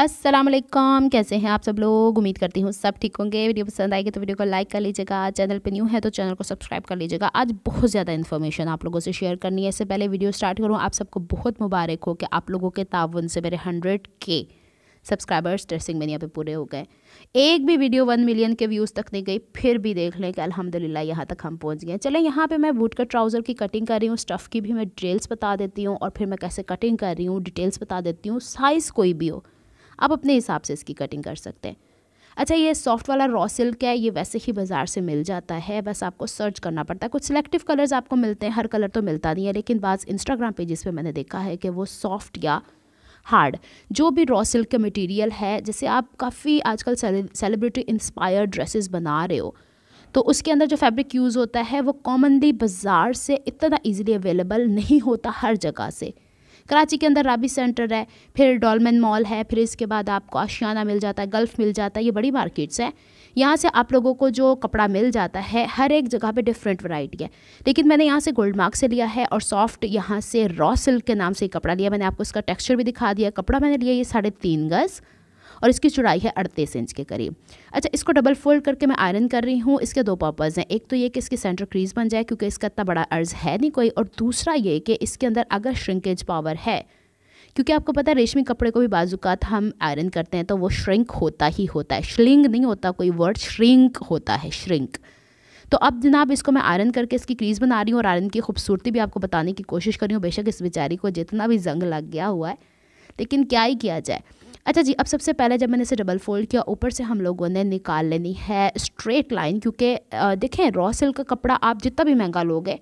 असलम कैसे हैं आप सब लोग उम्मीद करती हूँ सब ठीक होंगे वीडियो पसंद आएगी तो वीडियो को लाइक कर लीजिएगा चैनल पे न्यू है तो चैनल को सब्सक्राइब कर लीजिएगा आज बहुत ज़्यादा इन्फॉर्मेशन आप लोगों से शेयर करनी है इससे पहले वीडियो स्टार्ट करूँ आप सबको बहुत मुबारक हो कि आप लोगों के ताउन से मेरे हंड्रेड के सब्सक्राइबर्स ड्रेसिंग यहाँ पे पूरे हो गए एक भी वीडियो वन मिलियन के व्यूज़ तक नहीं गई फिर भी देख लें कि अल्हम्दुलिल्लाह यहाँ तक हम पहुँच गए चलें यहाँ पे मैं बूट का ट्राउज़र की कटिंग कर रही हूँ स्टफ़ की भी मैं डिटेल्स बता देती हूँ और फिर मैं कैसे कटिंग कर रही हूँ डिटेल्स बता देती हूँ साइज़ कोई भी हो आप अपने हिसाब से इसकी कटिंग कर सकते हैं अच्छा ये सॉफ्ट वाला रॉ सिल्क है ये वैसे ही बाज़ार से मिल जाता है बस आपको सर्च करना पड़ता है कुछ सिलेक्टिव कलर्स आपको मिलते हैं हर कलर तो मिलता नहीं है लेकिन बाज़ इंस्टाग्राम पेजेस पे मैंने देखा है कि वो सॉफ्ट या हार्ड जो भी रॉ सिल्क का मटेरियल है जैसे आप काफ़ी आजकल सेलिब्रिटी इंस्पायर ड्रेसेस बना रहे हो तो उसके अंदर जो फैब्रिक यूज़ होता है वो कॉमनली बाज़ार से इतना ईजीली अवेलेबल नहीं होता हर जगह से कराची के अंदर राबी सेंटर है फिर डॉलमेन मॉल है फिर इसके बाद आपको आशियाना मिल जाता है गल्फ़ मिल जाता है ये बड़ी मार्केट्स हैं यहाँ से आप लोगों को जो कपड़ा मिल जाता है हर एक जगह पे डिफरेंट वैरायटी है लेकिन मैंने यहाँ से गोल्ड मार्क से लिया है और सॉफ्ट यहाँ से रॉ सिल्क के नाम से कपड़ा लिया मैंने आपको इसका टेक्सचर भी दिखा दिया कपड़ा मैंने लिया ये साढ़े तीन गज़ और इसकी चुड़ाई है अड़तीस इंच के करीब अच्छा इसको डबल फोल्ड करके मैं आयरन कर रही हूँ इसके दो पर्पज़ हैं एक तो ये कि इसकी सेंटर क्रीज बन जाए क्योंकि इसका इतना बड़ा अर्ज़ है नहीं कोई और दूसरा ये कि इसके अंदर अगर श्रिंकेज पावर है क्योंकि आपको पता है रेशमी कपड़े को भी बाजूकात हम आयरन करते हैं तो वो श्रिंक होता ही होता है श्लिंग नहीं होता कोई वर्ड श्रिंक होता है श्रिंक तो अब जनाब इसको मैं आयरन करके इसकी क्रीज़ बना रही हूँ और आयरन की खूबसूरती भी आपको बताने की कोशिश कर रही हूँ बेशक इस बेचारी को जितना भी जंग लग गया हुआ है लेकिन क्या ही किया जाए अच्छा जी अब सबसे पहले जब मैंने इसे डबल फोल्ड किया ऊपर से हम लोगों ने निकाल लेनी है स्ट्रेट लाइन क्योंकि देखें रॉ सिल्क का कपड़ा आप जितना भी महंगा लोगे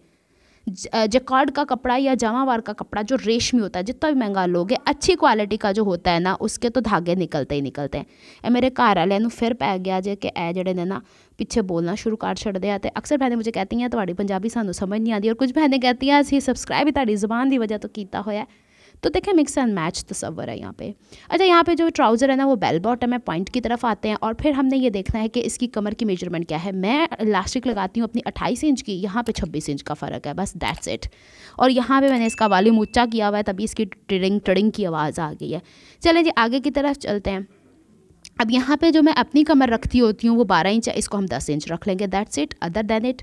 जकार्ड का कपड़ा या जामावार का कपड़ा जो रेशमी होता है जितना भी महंगा लोगे अच्छी क्वालिटी का जो होता है ना उसके तो धागे निकलते ही निकलते हैं मेरे ਮੇਰੇ ਘਰ ਵਾਲਿਆਂ ਨੂੰ ਫਿਰ ਪੈ ਗਿਆ ਜੇ ਕਿ ਇਹ ਜਿਹੜੇ ਨੇ ਨਾ ਪਿੱਛੇ ਬੋਲਣਾ ਸ਼ੁਰੂ ਕਰ ਛੱਡਦੇ ਆ ਤੇ ਅਕਸਰ ਭੈਣਾਂ ਮੈਨੂੰ ਕਹਤੀਆਂ ਤੁਹਾਡੀ ਪੰਜਾਬੀ ਸਾਨੂੰ ਸਮਝ ਨਹੀਂ ਆਉਂਦੀ ਔਰ ਕੁਝ ਭੈਣਾਂ ਕਹਤੀਆਂ ਅਸੀਂ ਸਬਸਕ੍ਰਾਈਬ ਹੀ ਤੁਹਾਡੀ ਜ਼ੁਬਾਨ ਦੀ ਵਜ੍ਹਾ ਤੋਂ ਕੀਤਾ ਹੋਇਆ तो देखें मिक्स एंड मैच तस्वर है यहाँ पे अच्छा यहाँ पे जो ट्राउज़र है ना वो बेल बॉटम है पॉइंट की तरफ आते हैं और फिर हमने ये देखना है कि इसकी कमर की मेजरमेंट क्या है मैं इलास्टिक लगाती हूँ अपनी अट्ठाईस इंच की यहाँ पर छब्बीस इंच का फ़र्क है बस दैट्स इट और यहाँ पर मैंने इसका वॉल्यूम ऊँचा किया हुआ है तभी इसकी ट्रिडिंग ट्रिडिंग की आवाज़ आ गई है चलें जी आगे की तरफ चलते हैं अब यहाँ पे जो मैं अपनी कमर रखती होती हूँ वो बारह इंच है इसको हम दस इंच रख लेंगे that's it other than it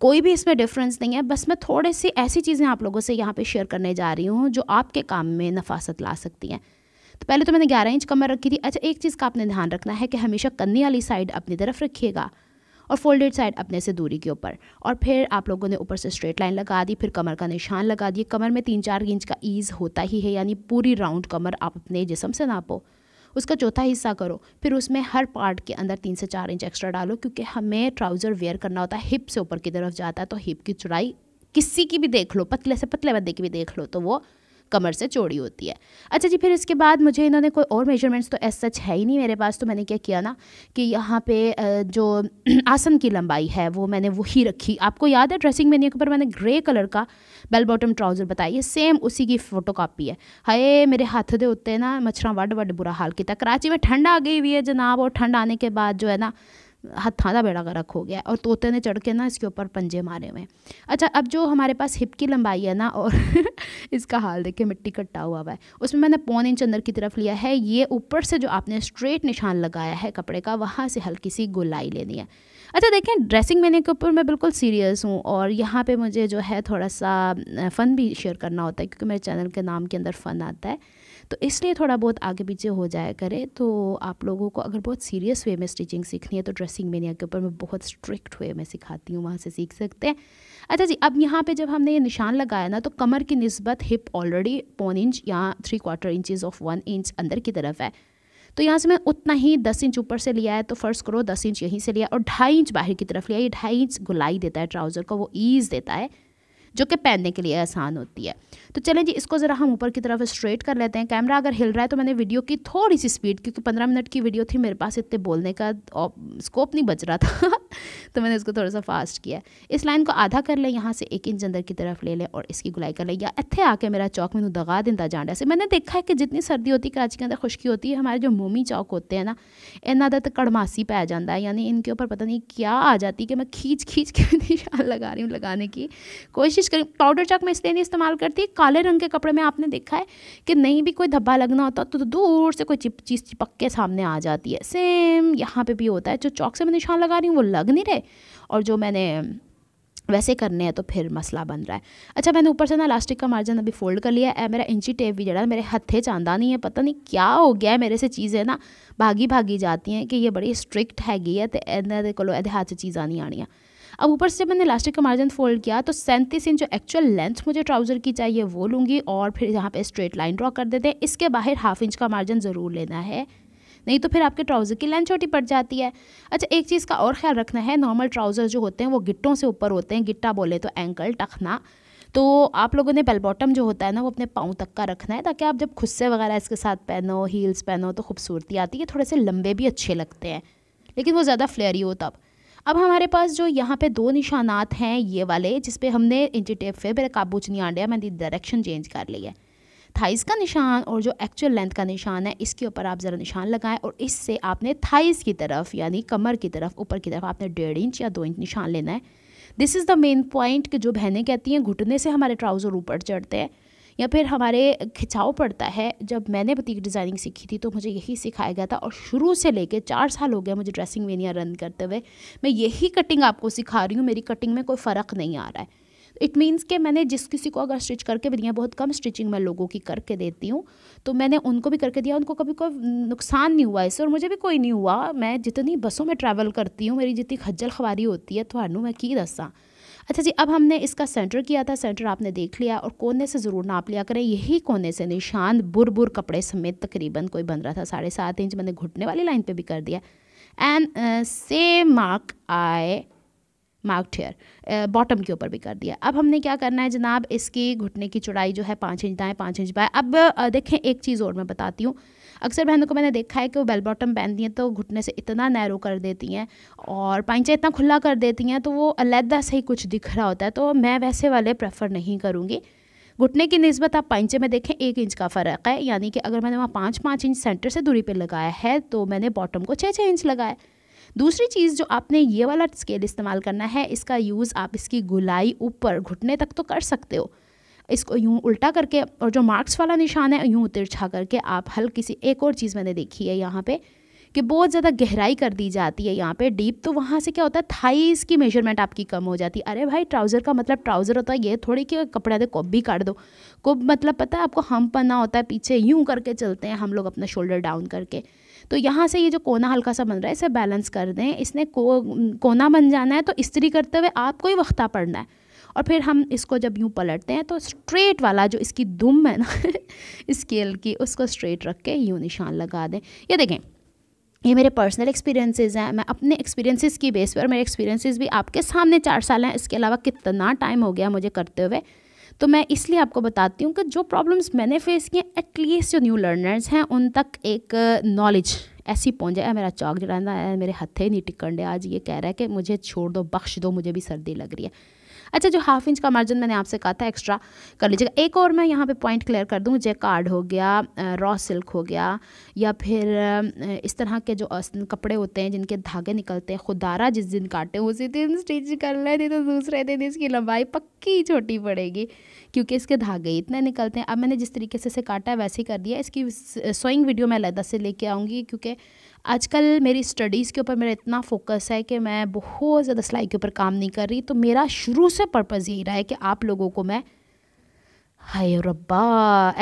कोई भी इसमें डिफरेंस नहीं है बस मैं थोड़े से ऐसी चीज़ें आप लोगों से यहाँ पे शेयर करने जा रही हूँ जो आपके काम में नफासत ला सकती हैं तो पहले तो मैंने ग्यारह इंच कमर रखी थी अच्छा एक चीज़ का आपने ध्यान रखना है कि हमेशा कन्नी वाली साइड अपनी तरफ रखिएगा और फोल्डेड साइड अपने से दूरी के ऊपर और फिर आप लोगों ने ऊपर से स्ट्रेट लाइन लगा दी फिर कमर का निशान लगा दिए कमर में तीन चार इंच का ईज़ होता ही है यानी पूरी राउंड कमर आप अपने जिसम से नापो उसका चौथा हिस्सा करो फिर उसमें हर पार्ट के अंदर तीन से चार इंच एक्स्ट्रा डालो क्योंकि हमें ट्राउज़र वेयर करना होता है हिप से ऊपर की तरफ जाता है तो हिप की चौड़ाई किसी की भी देख लो पतले से पतले बंदे की भी देख लो तो वो कमर से चौड़ी होती है अच्छा जी फिर इसके बाद मुझे इन्होंने कोई और मेजरमेंट्स तो ऐसा सच है ही नहीं मेरे पास तो मैंने क्या किया ना कि यहाँ पे जो आसन की लंबाई है वो मैंने वही रखी आपको याद है ड्रेसिंग मेन्यू के ऊपर मैंने ग्रे कलर का बेल बॉटम ट्राउज़र बताया ये सेम उसी की फोटो कापी है हाय मेरे हाथ के उत्ते ना मच्छर वड वड बुरा हाल किया कराची में ठंड आ गई हुई है जनाब और ठंड आने के बाद जो है ना हथा का बेड़ा गर्क हो गया और तोते ने चढ़ के ना इसके ऊपर पंजे मारे हुए हैं अच्छा अब जो हमारे पास हिप की लंबाई है ना और इसका हाल देखिए मिट्टी कट्टा हुआ हुआ है उसमें मैंने पौन इंच अंदर की तरफ लिया है ये ऊपर से जो आपने स्ट्रेट निशान लगाया है कपड़े का वहाँ से हल्की सी गुलाई लेनी है अच्छा देखें ड्रेसिंग मैंने के ऊपर मैं बिल्कुल सीरियस हूँ और यहाँ पे मुझे जो है थोड़ा सा फ़न भी शेयर करना होता है क्योंकि मेरे चैनल के नाम के अंदर फ़न आता है तो इसलिए थोड़ा बहुत आगे पीछे हो जाया करे तो आप लोगों को अगर बहुत सीरियस वे में स्टिचिंग सीखनी है तो ड्रेसिंग मेनिया के ऊपर मैं बहुत स्ट्रिक्ट वे में सिखाती हूँ वहाँ से सीख सकते हैं अच्छा जी अब यहाँ पे जब हमने ये निशान लगाया ना तो कमर की नस्बत हिप ऑलरेडी पौन इंच या three quarter inches of one inch अंदर की तरफ है तो यहाँ से मैं उतना ही दस इंच ऊपर से लिया है तो फर्स्ट करो दस इंच यहीं से लिया और ढाई इंच बाहर की तरफ लिया ये ढाई इंच गुलाई देता है ट्राउज़र का वो ईज़ देता है जो कि पहनने के लिए आसान होती है तो चलें जी इसको ज़रा हम ऊपर की तरफ स्ट्रेट कर लेते हैं कैमरा अगर हिल रहा है तो मैंने वीडियो की थोड़ी सी स्पीड क्योंकि पंद्रह मिनट की वीडियो थी मेरे पास इतने बोलने का स्कोप नहीं बच रहा था तो मैंने इसको थोड़ा सा फास्ट किया इस लाइन को आधा कर लें यहाँ से एक इंच अंदर की तरफ ले लें और इसकी गुलाई कर लें या इतने आके मेरा चौक मैंने दगा दिता जांडा से मैंने देखा है कि जितनी सर्दी होती है कराची के अंदर खुश्की होती है हमारे जो मोमी चौक होते हैं ना इन्हों का तो कड़मासी पै जाता है यानी इनके ऊपर पता नहीं क्या आ जाती कि मैं खींच खींच के निशान लगा रही हूँ लगाने की कोशिश कोशिश करें पाउडर चक मैं इसलिए नहीं इस्तेमाल करती काले रंग के कपड़े में आपने देखा है कि नहीं भी कोई धब्बा लगना होता तो, तो दूर से कोई चिप चीज़ चिपक के सामने आ जाती है सेम यहाँ पे भी होता है जो चौक से मैं निशान लगा रही हूँ वो लग नहीं रहे और जो मैंने वैसे करने हैं तो फिर मसला बन रहा है अच्छा मैंने ऊपर से ना इलास्टिक का मार्जिन अभी फोल्ड कर लिया है मेरा इंची टेप भी जड़ा मेरे हथे चांदा नहीं है पता नहीं क्या हो गया है मेरे से चीज़ें ना भागी भागी जाती हैं कि ये बड़ी स्ट्रिक्ट हैगी है तो इन्होंने कोलो एहदे हाथ से चीज़ा नहीं आनियाँ अब ऊपर से जब मैंने इलास्टिक का मार्जिन फोल्ड किया तो सैंतीस इंच जो एक्चुअल लेंथ मुझे ट्राउज़र की चाहिए वो लूँगी और फिर यहाँ पर स्ट्रेट लाइन ड्रॉ कर देते हैं इसके बाहर हाफ इंच का मार्जिन ज़रूर लेना है नहीं तो फिर आपके ट्राउज़र की लेंथ छोटी पड़ जाती है अच्छा एक चीज़ का और ख्याल रखना है नॉर्मल ट्राउज़र जो होते हैं वो गिट्टों से ऊपर होते हैं गिट्टा बोले तो एंकल टखना तो आप लोगों ने बेल बॉटम जो होता है ना वो अपने पाँव तक का रखना है ताकि आप जब खुस्से वगैरह इसके साथ पहनो हील्स पहनो तो खूबसूरती आती है थोड़े से लंबे भी अच्छे लगते हैं लेकिन वो ज़्यादा फ्लेयरी हो तब अब हमारे पास जो यहाँ पे दो निशानात हैं ये वाले जिसपे हमने इंची टेप पे मेरा काबूचनी आंडिया मैंने डायरेक्शन चेंज कर लिया है थाइस का निशान और जो एक्चुअल लेंथ का निशान है इसके ऊपर आप ज़रा निशान लगाएं और इससे आपने थाइस की तरफ यानी कमर की तरफ ऊपर की तरफ आपने डेढ़ इंच या दो इंच निशान लेना है this is the main point कि जो बहनें कहती हैं घुटने से हमारे ट्राउज़र ऊपर चढ़ते हैं या फिर हमारे खिंचाव पड़ता है जब मैंने बुटीक डिज़ाइनिंग सीखी थी तो मुझे यही सिखाया गया था और शुरू से लेके चार साल हो गया मुझे ड्रेसिंग वेनिया रन करते हुए मैं यही कटिंग आपको सिखा रही हूँ मेरी कटिंग में कोई फ़र्क नहीं आ रहा है इट तो मीन्स कि मैंने जिस किसी को अगर स्टिच करके भी दिया बहुत कम स्टिचिंग मैं लोगों की करके देती हूँ तो मैंने उनको भी करके दिया उनको कभी कोई नुकसान नहीं हुआ इससे और मुझे भी कोई नहीं हुआ मैं जितनी बसों में ट्रैवल करती हूँ मेरी जितनी खज्जल खवारी होती है थानू तो मैं की दसा अच्छा जी अब हमने इसका सेंटर किया था सेंटर आपने देख लिया और कोने से ज़रूर नाप लिया करें यही कोने से निशान बुर बुर कपड़े समेत तकरीबन कोई बन रहा था साढ़े सात इंच मैंने घुटने वाली लाइन पर भी कर दिया एंड सेम मार्क आई माउथ हेयर बॉटम के ऊपर भी कर दिया अब हमने क्या करना है जनाब इसकी घुटने की चौड़ाई जो है पाँच इंच दाएँ पाँच इंच बाएँ अब देखें एक चीज़ और मैं बताती हूँ अक्सर बहनों को मैंने देखा है कि वो बेल बॉटम पहनती हैं तो घुटने से इतना नैरो कर देती हैं और पाइचा इतना खुला कर देती हैं तो वो अलहदा से ही कुछ दिख रहा होता है तो मैं वैसे वाले प्रेफर नहीं करूँगी घुटने की नस्बत आप पाइचे में देखें एक इंच का फ़र्क है यानी कि अगर मैंने वहाँ पाँच पाँच इंच सेंटर से दूरी पर लगाया है तो मैंने बॉटम को छः छः इंच लगाया दूसरी चीज़ जो आपने ये वाला स्केल इस्तेमाल करना है इसका यूज़ आप इसकी गुलाई ऊपर घुटने तक तो कर सकते हो इसको यूँ उल्टा करके और जो मार्क्स वाला निशान है यूँ तिरछा करके आप हल्की सी एक और चीज़ मैंने देखी है यहाँ पर कि बहुत ज़्यादा गहराई कर दी जाती है यहाँ पे डीप तो वहाँ से क्या होता है थाईस की मेजरमेंट आपकी कम हो जाती है अरे भाई ट्राउज़र का मतलब ट्राउज़र होता है ये थोड़ी कि कपड़ा दे कोब भी काट दो कोब मतलब पता है आपको हम पन्ना होता है पीछे यूँ करके चलते हैं हम लोग अपना शोल्डर डाउन करके तो यहाँ से ये जो कोना हल्का सा बन रहा है इसे बैलेंस कर दें इसने को कोना बन जाना है तो इस्त्री करते हुए आपको ही वक्ता पड़ना है और फिर हम इसको जब यूँ पलटते हैं तो स्ट्रेट वाला जो इसकी दुम है ना स्केल की उसको स्ट्रेट रख के यूँ निशान लगा दें ये देखें ये मेरे पर्सनल एक्सपीरियंसेस हैं मैं अपने एक्सपीरियंसेस की बेस पर मेरे एक्सपीरियंसेस भी आपके सामने चार साल हैं इसके अलावा कितना टाइम हो गया मुझे करते हुए तो मैं इसलिए आपको बताती हूँ कि जो प्रॉब्लम्स मैंने फेस किए एटलीस्ट जो न्यू लर्नर्स हैं उन तक एक नॉलेज uh, ऐसी पहुँच जाए मेरा चौक है मेरे हथे नहीं टिकन डे आज ये कह रहा है कि मुझे छोड़ दो बख्श दो मुझे भी सर्दी लग रही है अच्छा जो हाफ इंच का मार्जिन मैंने आपसे कहा था एक्स्ट्रा कर लीजिएगा एक और मैं यहाँ पे पॉइंट क्लियर कर दूँ कार्ड हो गया रॉ सिल्क हो गया या फिर इस तरह के जो कपड़े होते हैं जिनके धागे निकलते हैं खुदारा जिस दिन काटे उसी दिन स्टिच कर लें तो दूसरे दिन इसकी लंबाई पक्की छोटी पड़ेगी क्योंकि इसके धागे इतने निकलते हैं अब मैंने जिस तरीके से इसे काटा है वैसे ही कर दिया इसकी सोइंग वीडियो मैं अलहदा से लेके आऊँगी क्योंकि आजकल मेरी स्टडीज़ के ऊपर मेरा इतना फोकस है कि मैं बहुत ज़्यादा सिलाई के ऊपर काम नहीं कर रही तो मेरा शुरू से पर्पज़ यही रहा है कि आप लोगों को मैं हाय रब्बा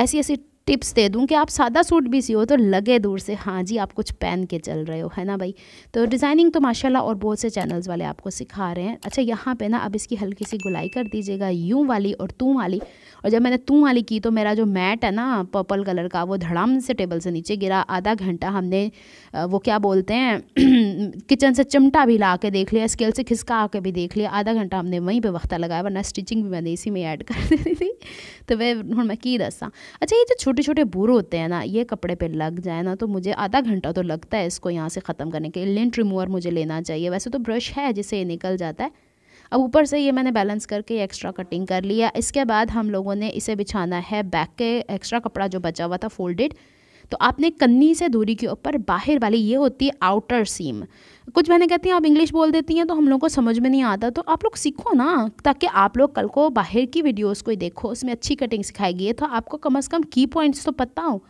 ऐसी ऐसी टिप्स दे दूँ कि आप सादा सूट भी सियो तो लगे दूर से हाँ जी आप कुछ पहन के चल रहे हो है ना भाई तो डिज़ाइनिंग तो माशाल्लाह और बहुत से चैनल्स वाले आपको सिखा रहे हैं अच्छा यहाँ पे ना अब इसकी हल्की सी गुलाई कर दीजिएगा यूँ वाली और तू वाली और जब मैंने तू वाली की तो मेरा जो मैट है ना पर्पल कलर का वो धड़ाम से टेबल से नीचे गिरा आधा घंटा हमने वो क्या बोलते हैं किचन से चिमटा भी ला के देख लिया स्केल से खिसका के भी देख लिया आधा घंटा हमने वहीं पर वक्ता लगाया वरना स्टिचिंग भी मैंने इसी में ऐड कर दी थी तो वह हूँ मैं की दसा अच्छा ये जो छोटे छोटे बुर होते हैं ना ये कपड़े पे लग जाए ना तो मुझे आधा घंटा तो लगता है इसको यहाँ से ख़त्म करने के लिंट रिमूवर मुझे लेना चाहिए वैसे तो ब्रश है जिससे ये निकल जाता है अब ऊपर से ये मैंने बैलेंस करके एक्स्ट्रा कटिंग कर लिया इसके बाद हम लोगों ने इसे बिछाना है बैक के एक्स्ट्रा कपड़ा जो बचा हुआ था फोल्डेड तो आपने कन्नी से दूरी के ऊपर बाहर वाली ये होती है आउटर सीम कुछ बहनें कहती हैं आप इंग्लिश बोल देती हैं तो हम लोग को समझ में नहीं आता तो आप लोग सीखो ना ताकि आप लोग कल को बाहर की वीडियोस को ही देखो उसमें अच्छी कटिंग सिखाई गई है तो आपको कम से कम की पॉइंट्स तो पता हो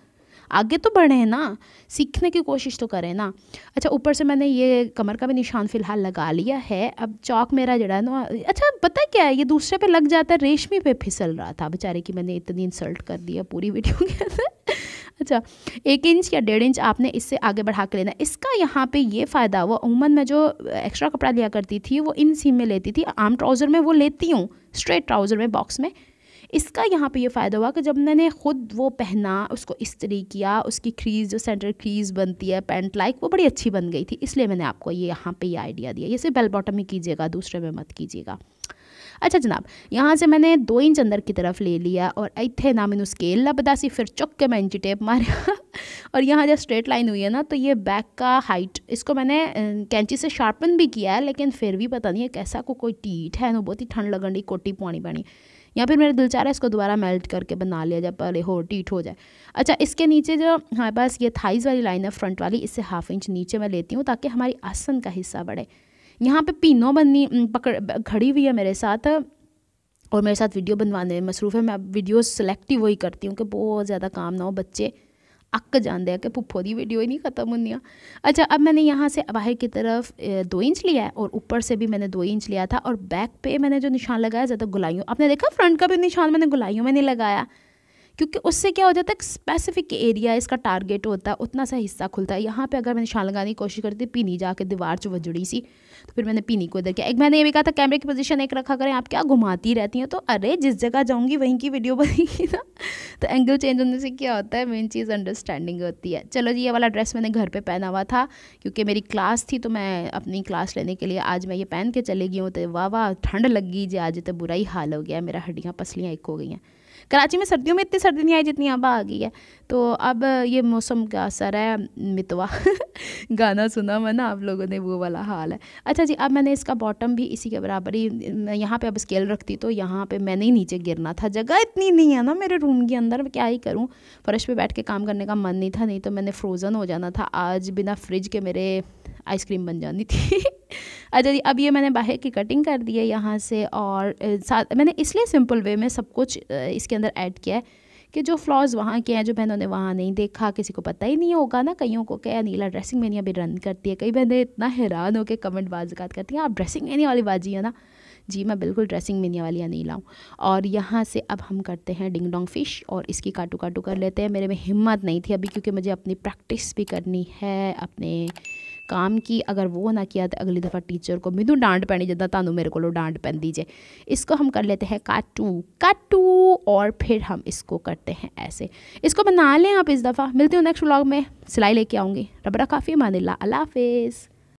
आगे तो हैं ना सीखने की कोशिश तो करें ना अच्छा ऊपर से मैंने ये कमर का भी निशान फ़िलहाल लगा लिया है अब चौक मेरा जड़ा ना अच्छा पता क्या है ये दूसरे पे लग जाता है रेशमी पे फिसल रहा था बेचारे कि मैंने इतनी इंसल्ट कर दिया पूरी वीडियो के अंदर अच्छा एक इंच या डेढ़ इंच आपने इससे आगे बढ़ा के लेना इसका यहाँ पे ये फ़ायदा हुआ अमूमन मैं जो एक्स्ट्रा कपड़ा लिया करती थी वो इन सीम में लेती थी आम ट्राउज़र में वो लेती हूँ स्ट्रेट ट्राउज़र में बॉक्स में इसका यहाँ पे ये फ़ायदा हुआ कि जब मैंने ख़ुद वो पहना उसको इस्त्री किया उसकी क्रीज़ जो सेंटर क्रीज़ बनती है पैंट लाइक वो बड़ी अच्छी बन गई थी इसलिए मैंने आपको ये यहाँ पे ये आइडिया दिया ये सिर्फ बेल बॉटम ही कीजिएगा दूसरे में मत कीजिएगा अच्छा जनाब यहाँ से मैंने दो इंच अंदर की तरफ ले लिया और इतने ना मैंने स्केल ला सी फिर चुक के मैं इंची टेप मारा और यहाँ जब स्ट्रेट लाइन हुई है ना तो ये बैक का हाइट इसको मैंने कैंची से शार्पन भी किया है लेकिन फिर भी पता नहीं है कैसा को कोई टीट है ना बहुत ही ठंड लगन रही कोटी पुआनी पानी या फिर मेरा दिल चाह रहा है इसको दोबारा मेल्ट करके बना लिया जाए पहले हो टीट हो जाए अच्छा इसके नीचे जो हमारे पास ये थाइज़ वाली लाइन है फ्रंट वाली इससे हाफ इंच नीचे मैं लेती हूँ ताकि हमारी आसन का हिस्सा बढ़े यहाँ पे पीनो बननी पकड़ खड़ी हुई है मेरे साथ और मेरे साथ वीडियो बनवाने में मसरूफ़ है मैं वीडियो सिलेक्टिव वही करती हूँ कि बहुत ज़्यादा काम ना हो बच्चे अक्क जानते हैं कि पुप्पो की वीडियो ही नहीं ख़त्म होनी अच्छा अब मैंने यहाँ से बाहर की तरफ दो इंच लिया है और ऊपर से भी मैंने दो इंच लिया था और बैक पे मैंने जो निशान लगाया ज़्यादा गुलाइयों आपने देखा फ्रंट का भी निशान मैंने गुलाइयों में नहीं लगाया क्योंकि उससे क्या हो जाता है स्पेसिफिक एरिया इसका टारगेट होता है उतना सा हिस्सा खुलता है यहाँ पे अगर मैंने शान लगाने की कोशिश करती थी पीनी जाके दीवार चो जुड़ी सी तो फिर मैंने पीनी को इधर किया एक मैंने ये भी कहा था कैमरे की पोजिशन एक रखा करें आप क्या घुमाती रहती हैं तो अरे जिस जगह जाऊँगी वहीं की वीडियो बनेगी ना तो एंगल चेंज होने से क्या होता है मेन चीज़ अंडरस्टैंडिंग होती है चलो जी ये वाला ड्रेस मैंने घर पर पहना हुआ था क्योंकि मेरी क्लास थी तो मैं अपनी क्लास लेने के लिए आज मैं ये पहन के चले गई हूँ तो वाह वाह ठंड लग गई जी आज तो बुरा ही हाल हो गया मेरा हड्डियाँ पसलियाँ एक हो गई हैं कराची में सर्दियों में इतनी सर्दी नहीं आई जितनी अब आ गई है तो अब ये मौसम का असर है मितवा गाना सुना मैं ना आप लोगों ने वो वाला हाल है अच्छा जी अब मैंने इसका बॉटम भी इसी के बराबर ही यहाँ पे अब स्केल रखती तो यहाँ पे मैंने ही नीचे गिरना था जगह इतनी नहीं है ना मेरे रूम के अंदर मैं क्या ही करूँ फर्श पे बैठ के काम करने का मन नहीं था नहीं तो मैंने फ्रोज़न हो जाना था आज बिना फ्रिज के मेरे आइसक्रीम बन जानी थी अच्छा जी अब ये मैंने बाहर की कटिंग कर दी है यहाँ से और साथ मैंने इसलिए सिंपल वे में सब कुछ इसके अंदर ऐड किया है कि जो फ्लॉज वहाँ के हैं जो बहनों ने वहाँ नहीं देखा किसी को पता ही नहीं होगा ना कईयों को क्या नीला ड्रेसिंग मेनिया भी रन करती है कई बहनें इतना हैरान होकर कमेंट बाजात करती हैं आप ड्रेसिंग मेनिया वाली बाजी है ना जी मैं बिल्कुल ड्रेसिंग मेनिया वाली या नीला हूँ और यहाँ से अब हम करते हैं डिंग डोंग फिश और इसकी काटू काटू कर लेते हैं मेरे में हिम्मत नहीं थी अभी क्योंकि मुझे अपनी प्रैक्टिस भी करनी है अपने की अगर वो ना किया तो अगली दफ़ा टीचर को मैं तो डांट पैनी जिदा ਤੁਹਾਨੂੰ मेरे को डांट ਪੈਂਦੀ जे इसको हम कर लेते हैं काटू काटू और फिर हम इसको करते हैं ऐसे इसको बना लें आप इस दफ़ा मिलती हूँ नेक्स्ट व्लॉग में सिलाई लेके आऊँगी रबरा काफ़ी मान ला अल्लाह हाफिज़